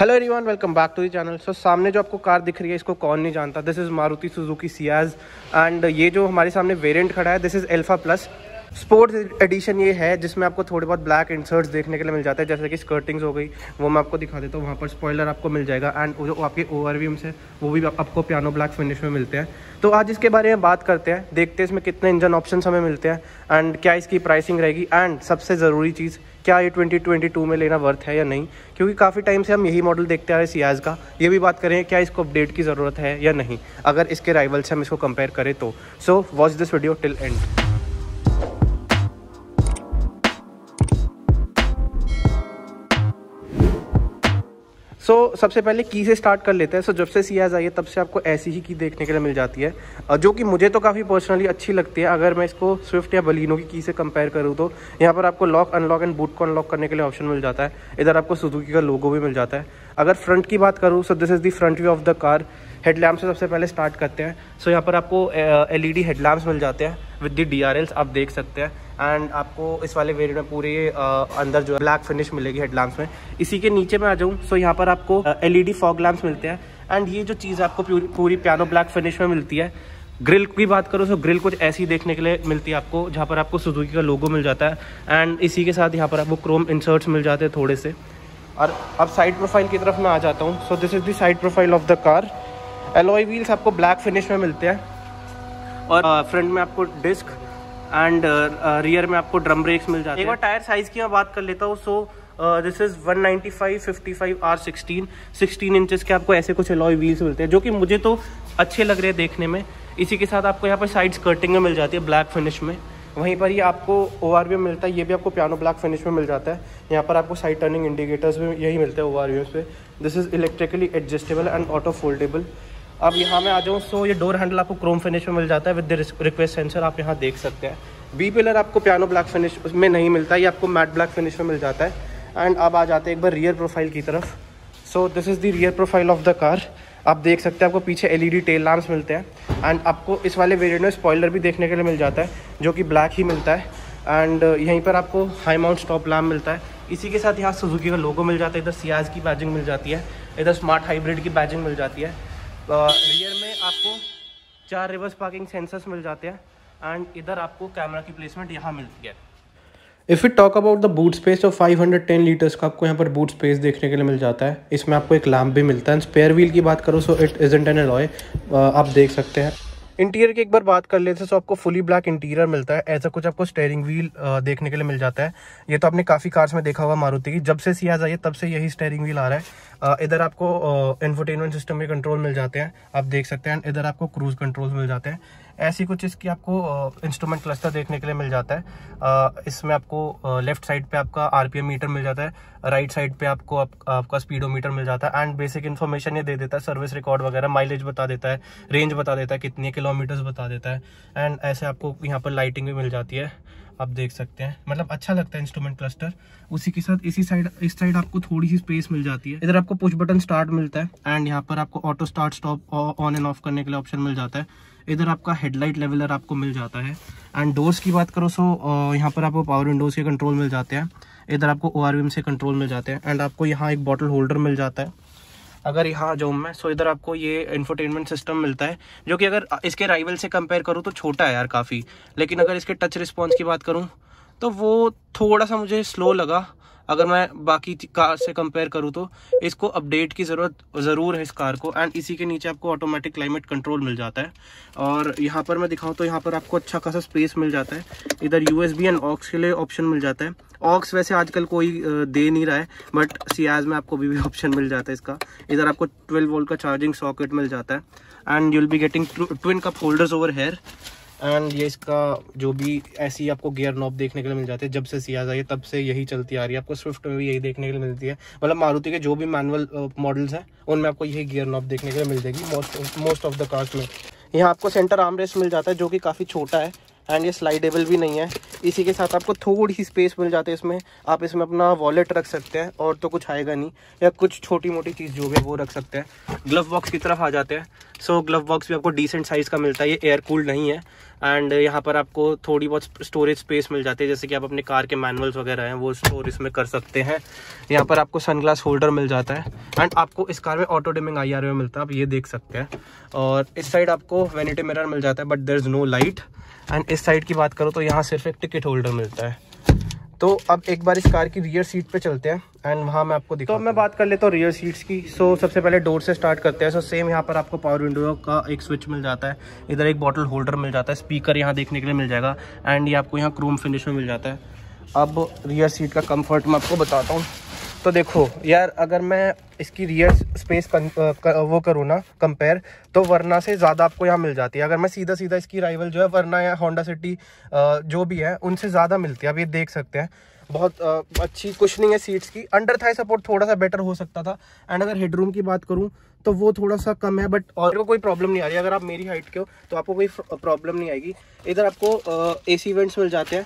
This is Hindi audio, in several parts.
Hello everyone welcome back to the channel so सामने जो आपको कार दिख रही है इसको कौन नहीं जानता this is Maruti Suzuki Ciaz and ये जो हमारे सामने वेरिएंट खड़ा है this is alpha plus sports edition ये है जिसमें आपको थोड़े बहुत ब्लैक इंसर्ट्स देखने के लिए मिल जाते हैं जैसे कि स्कर्टिंग्स हो गई वो मैं आपको दिखा देता हूँ वहाँ पर स्पॉयलर आपको मिल जाएगा एंड जो आपके व्यूम है वो भी आपको पियानो ब्लैक फिनिश में मिलते हैं तो आज इसके बारे में बात करते हैं देखते हैं इसमें कितने इंजन ऑप्शन हमें मिलते हैं एंड क्या इसकी प्राइसिंग रहेगी एंड सबसे ज़रूरी चीज़ क्या ये 2022 में लेना वर्थ है या नहीं क्योंकि काफ़ी टाइम से हम यही मॉडल देखते आ रहे हैं सियाज का ये भी बात करें क्या इसको अपडेट की ज़रूरत है या नहीं अगर इसके राइवल्स से हम इसको कंपेयर करें तो so watch this video till end so so, सबसे पहले की से स्टार्ट कर लेते हैं सो so, जब से आज आई है तब से आपको ऐसी ही की देखने के लिए मिल जाती है जो कि मुझे तो काफ़ी पर्सनली अच्छी लगती है अगर मैं इसको स्विफ्ट या बलिनो की की से कंपेयर करूँ तो यहाँ पर आपको लॉक अनलॉक एंड बूट को अनलॉक करने के लिए ऑप्शन मिल जाता है इधर आपको सुजुकी का लोगो भी मिल जाता है अगर फ्रंट की बात करूँ so this is the front view of the car headlamp से सबसे पहले स्टार्ट करते हैं सो so, यहाँ पर आपको एल ई डी हेडलैम्प्स मिल जाते हैं विद दी डी आप देख सकते हैं एंड आपको इस वाले वेरियंट में पूरे अंदर जो है ब्लैक फिनिश मिलेगी हेडलैम्प्स में इसी के नीचे में आ जाऊँ सो यहाँ पर आपको एलईडी फॉग लैम्प मिलते हैं एंड ये जो चीज़ आपको पूरी पूरी पियानो ब्लैक फिनिश में मिलती है ग्रिल की बात करो तो ग्रिल कुछ ऐसी देखने के लिए मिलती है आपको जहाँ पर आपको सुजुकी का लोगो मिल जाता है एंड इसी के साथ यहाँ पर आपको क्रोम इंसर्ट्स मिल जाते हैं थोड़े से और अब साइड प्रोफाइल की तरफ मैं आ जाता हूँ so this is the side profile of the car alloy wheels आपको ब्लैक फिनिश में मिलते हैं और फ्रंट में आपको disc and rear uh, uh, में आपको ड्रम ब्रेक्स मिल जाते हैं एक बार टायर साइज की मैं बात कर लेता हूँ so this is 195, five R 16, 16 inches के आपको ऐसे कुछ अलॉय व्हील्स मिलते हैं जो कि मुझे तो अच्छे लग रहे हैं देखने में इसी के साथ आपको यहाँ पर साइड स्कर्टिंग में मिल जाती है ब्लैक फिनिश में वहीं पर ये आपको ओ आर में मिलता है ये भी आपको पियानो ब्लैक फिनिश में मिल जाता है यहाँ पर आपको साइड टर्निंग इंडिकेटर्स भी यही मिलते हैं ओ आर पे this is electrically adjustable and auto foldable अब यहाँ मैं आ जाऊँ सो ये डोर हैंडल आपको क्रोम फिनिश में मिल जाता है विद रिक्वेस्ट सेंसर आप यहाँ देख सकते हैं बी पिलर आपको पियानो ब्लैक फिनिश में नहीं मिलता ये आपको मैट ब्लैक फिनिश में मिल जाता है एंड अब आ जाते हैं एक बार रियर प्रोफाइल की तरफ so this is the rear profile of the car आप देख सकते हैं आपको पीछे एलईडी टेल लैम्प्स मिलते हैं एंड आपको इस वाले वेरियंट में स्पॉयलर भी देखने के लिए मिल जाता है जो कि ब्लैक ही मिलता है एंड यहीं पर आपको हाई माउंट स्टॉप लैम्प मिलता है इसी के साथ यहाँ सुजुकी का लोगो मिल जाता है इधर सियाज की बैजिंग मिल जाती है इधर स्मार्ट हाइब्रिड की बैजिंग मिल जाती है रियर में आपको चार रिवर्स पार्किंग सेंसर्स मिल जाते हैं एंड इधर आपको कैमरा की प्लेसमेंट यहाँ मिलती है if you talk about the boot space तो टेन लीटर्स का आपको यहाँ पर बूट स्पेस देखने के लिए मिल जाता है इसमें आपको एक लैम्प भी मिलता है स्पेयर व्हील की बात करो so it is an alloy आप देख सकते हैं इंटीरियर की एक बार बात कर लेते हैं सो आपको फुली ब्लैक इंटीरियर मिलता है ऐसा कुछ आपको स्टेयरिंग व्हील देखने के लिए मिल जाता है ये तो आपने काफ़ी कार्स में देखा हुआ मारुति की जब से सियाज आई है तब से यही स्टेयरिंग व्हील आ रहा है इधर आपको इन्फोटेनमेंट सिस्टम में कंट्रोल मिल जाते हैं आप देख सकते हैं इधर आपको क्रूज़ कंट्रोल मिल जाते हैं ऐसी कुछ इसकी आपको इंस्ट्रूमेंट क्लस्टर देखने के लिए मिल जाता है इसमें आपको लेफ्ट साइड पे आपका आरपीएम मीटर मिल जाता है राइट साइड पे आपको आप, आपका स्पीडोमीटर मिल जाता है एंड बेसिक इन्फॉर्मेशन ये दे देता है सर्विस रिकॉर्ड वगैरह माइलेज बता देता है रेंज बता देता है कितने किलोमीटर्स बता देता है एंड ऐसे आपको यहाँ पर लाइटिंग भी मिल जाती है आप देख सकते हैं मतलब अच्छा लगता है इंस्ट्रूमेंट क्लस्टर उसी के साथ इसी साइड इस साइड आपको थोड़ी सी स्पेस मिल जाती है इधर आपको पुश बटन स्टार्ट मिलता है एंड यहाँ पर आपको auto start stop on and off करने के लिए ऑप्शन मिल जाता है इधर आपका हेडलाइट लेवलर आपको मिल जाता है एंड डोर्स की बात करो सो तो, यहाँ पर आपको पावर विंडोज़ के कंट्रोल मिल जाते हैं इधर आपको ओ से कंट्रोल मिल जाते हैं एंड आपको यहाँ एक बॉटल होल्डर मिल जाता है अगर यहाँ जाऊँ मैं सो इधर आपको ये इन्फोटेनमेंट सिस्टम मिलता है जो कि अगर इसके राइवल से कंपेयर करूँ तो छोटा है यार काफ़ी लेकिन अगर इसके टच रिस्पॉन्स की बात करूँ तो वो थोड़ा सा मुझे स्लो लगा अगर मैं बाकी कार से कंपेयर करूँ तो इसको अपडेट की ज़रूरत ज़रूर है इस कार को एंड इसी के नीचे आपको ऑटोमेटिक क्लाइमेट कंट्रोल मिल जाता है और यहाँ पर मैं दिखाऊँ तो यहाँ पर आपको अच्छा खासा स्पेस मिल जाता है इधर यू एंड ऑक्स के लिए ऑप्शन मिल जाता है ऑक्स वैसे आजकल कोई दे नहीं रहा है बट सियाज में आपको अभी भी ऑप्शन मिल जाता है इसका इधर आपको 12 वोल्ट का चार्जिंग सॉकेट मिल जाता है and you will be getting twin cup holders over here and ये इसका जो भी ऐसी आपको गियर नॉब देखने के लिए मिल जाती है जब से सियाज आई है तब से यही चलती आ रही है आपको स्विफ्ट में भी यही देखने के लिए मिलती है मतलब मारुति के जो भी मैनुअल मॉडल्स हैं उनमें आपको यही गियर नॉब देखने के लिए मिल जाएगी most most of the cars में यहाँ आपको सेंटर आर्म रेस्ट मिल जाता है जो कि काफ़ी छोटा है एंड ये स्लाइडेबल भी नहीं है इसी के साथ आपको थोड़ी ही स्पेस मिल जाती है इसमें आप इसमें अपना वॉलेट रख सकते हैं और तो कुछ आएगा नहीं या कुछ छोटी मोटी चीज़ जो भी वो रख सकते हैं ग्लव बॉक्स की तरफ आ जाते हैं सो ग्लव बॉक्स भी आपको डिसेंट साइज़ का मिलता है ये एयर कूल्ड नहीं है एंड यहाँ पर आपको थोड़ी बहुत स्टोरेज स्पेस मिल जाती है जैसे कि आप अपने कार के मैनुअल्स वगैरह हैं वो स्टोर इसमें कर सकते हैं यहाँ पर आपको सनग्लास होल्डर मिल जाता है एंड आपको इस कार में ऑटो डिमिंग आई आर में मिलता है आप ये देख सकते हैं और इस साइड आपको वेनिटी मिरर मिल जाता है but there is no light and इस साइड की बात करो तो यहाँ सिर्फ एक टिकट होल्डर मिलता है तो अब एक बार इस कार की रियर सीट पे चलते हैं एंड वहाँ मैं आपको दिखा तो मैं बात कर लेता तो हूँ रियर सीट्स की सो so, सबसे पहले डोर से स्टार्ट करते हैं सो so, सेम यहाँ पर आपको पावर विंडो का एक स्विच मिल जाता है इधर एक बॉटल होल्डर मिल जाता है स्पीकर यहाँ देखने के लिए मिल जाएगा एंड ये आपको यहाँ क्रोम फिनिश में मिल जाता है अब रियर सीट का कम्फर्ट मैं आपको बताता हूँ तो देखो यार अगर मैं इसकी रियर स्पेस कं, कर, वो करूँ ना कंपेयर तो वरना से ज़्यादा आपको यहाँ मिल जाती है अगर मैं सीधा सीधा इसकी राइवल जो है वरना या होंडा सिटी जो भी है उनसे ज़्यादा मिलती है आप ये देख सकते हैं बहुत अच्छी कुछ नहीं है सीट्स की अंडर थाई सपोर्ट थोड़ा सा बेटर हो सकता था एंड अगर हेडरूम की बात करूँ तो वो थोड़ा सा कम है बट और को कोई प्रॉब्लम नहीं आ रही अगर आप मेरी हाइट के हो तो आपको कोई प्रॉब्लम नहीं आएगी इधर आपको ए सी मिल जाते हैं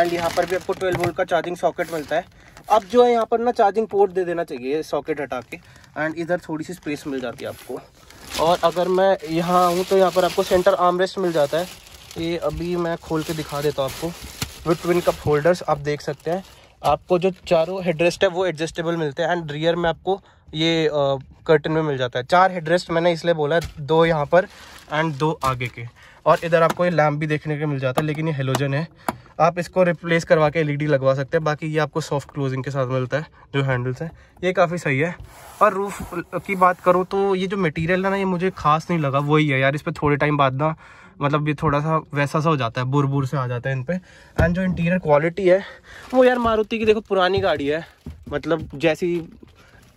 एंड यहाँ पर भी आपको ट्वेल्व वोल्ट का चार्जिंग सॉकेट मिलता है अब जो है यहाँ पर ना चार्जिंग पोर्ट दे देना चाहिए सॉकेट हटा के एंड इधर थोड़ी सी स्पेस मिल जाती है आपको और अगर मैं यहाँ आऊँ तो यहाँ पर आपको सेंटर आर्मरेस्ट मिल जाता है ये अभी मैं खोल के दिखा देता हूँ आपको विथ ट्विन कप होल्डर्स आप देख सकते हैं आपको जो चारों हेडरेस्ट है वो एडजस्टेबल मिलते हैं एंड रियर में आपको ये कर्टन में मिल जाता है चार हेडरेस्ट मैंने इसलिए बोला है दो यहाँ पर एंड दो आगे के और इधर आपको ये लैम्प भी देखने के मिल जाता है लेकिन ये हेलोजन है आप इसको रिप्लेस करवा के एलईडी e लगवा सकते हैं बाकी ये आपको सॉफ्ट क्लोजिंग के साथ मिलता है जो हैंडल्स हैं ये काफ़ी सही है और रूफ़ की बात करूँ तो ये जो मटेरियल है ना ये मुझे खास नहीं लगा वही है यार इस पर थोड़े टाइम बाद ना मतलब ये थोड़ा सा वैसा सा हो जाता है बुर बुर से आ जाता है इन पर एंड जो इंटीरियर क्वालिटी है वो यार मारुति की देखो पुरानी गाड़ी है मतलब जैसी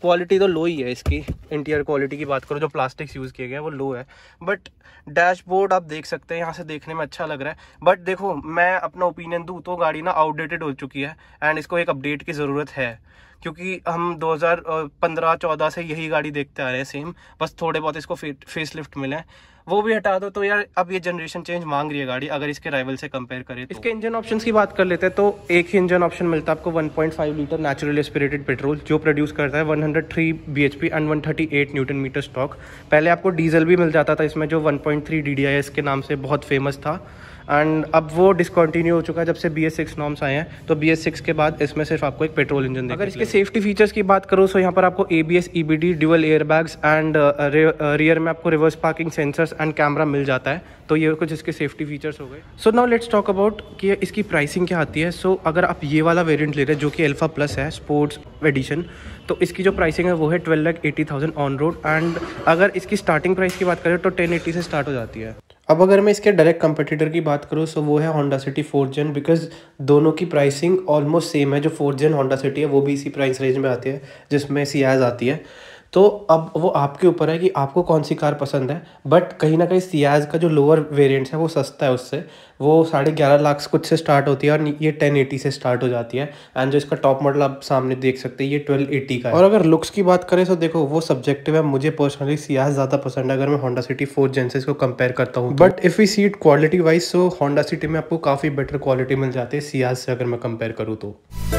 क्वालिटी तो लो ही है इसकी इंटीरियर क्वालिटी की बात करो जो प्लास्टिक्स यूज़ किए गए हैं वो लो है बट डैशबोर्ड आप देख सकते हैं यहाँ से देखने में अच्छा लग रहा है बट देखो मैं अपना ओपिनियन दूँ तो गाड़ी ना आउटडेटेड हो चुकी है एंड इसको एक अपडेट की ज़रूरत है क्योंकि हम 2015-14 से यही गाड़ी देखते आ रहे हैं सेम बस थोड़े बहुत इसको फेस लिफ्ट मिले वो भी हटा दो तो यार अब ये जनरेशन चेंज मांग रही है गाड़ी अगर इसके राइवल से कंपेयर करें तो। इसके इंजन ऑप्शंस की बात कर लेते हैं तो एक ही इंजन ऑप्शन मिलता है आपको 1.5 लीटर नेचुरल स्पिरेटेड पेट्रोल जो प्रोड्यूस करता है 103 bhp and 138 newton metre stock पहले आपको डीजल भी मिल जाता था इसमें जो वन पॉइंट के नाम से बहुत फेमस था एंड अब वो डिसकॉन्टिन्यू हो चुका है जब से बी एस सिक्स नॉर्म्स आए हैं तो बी एस सिक्स के बाद इसमें सिर्फ आपको एक पेट्रोल इंजन अगर इसके सेफ्टी फीचर्स की बात करो तो यहाँ पर आपको A B S E B D dual air bags and rear में आपको reverse parking sensors and camera मिल जाता है तो ये कुछ इसके सेफ्टी फीचर्स हो गए so now let's talk about कि इसकी प्राइसिंग क्या आती है सो so, अगर आप ये वाला वेरियंट ले रहे हैं जो कि एल्फा प्लस है स्पोर्ट्स एडिशन तो इसकी जो प्राइसिंग है वो है twelve lakh eighty thousand on road and अगर इसकी स्टार्टिंग प्राइस की बात करें तो टेन एटी से स्टार्ट हो जाती है अब अगर मैं इसके डायरेक्ट कंपटीटर की बात करूँ सो वो है Honda City four gen because दोनों की प्राइसिंग ऑलमोस्ट सेम है जो फोर जेन होंडा सिटी है वो भी इसी प्राइस रेंज में आती है जिसमें सियाज आती है तो अब वो आपके ऊपर है कि आपको कौन सी कार पसंद है बट कहीं ना कहीं सियाज का जो लोअर वेरिएंट्स है वो सस्ता है उससे वो साढ़े ग्यारह लाख से कुछ से स्टार्ट होती है और ये टेन एटी से स्टार्ट हो जाती है एंड जो इसका टॉप मॉडल आप सामने देख सकते हैं ये ट्वेल्व एटी का है और अगर लुक्स की बात करें तो देखो वो सब्जेक्टिव है मुझे पर्सनली सियाज ज़्यादा पसंद है अगर मैं होंडा सिटी फोर जेंसेज को कंपेयर करता हूँ but if you seat quality wise so Honda City में आपको काफ़ी बेटर क्वालिटी मिल जाती है सियाज से अगर मैं कंपेयर करूँ तो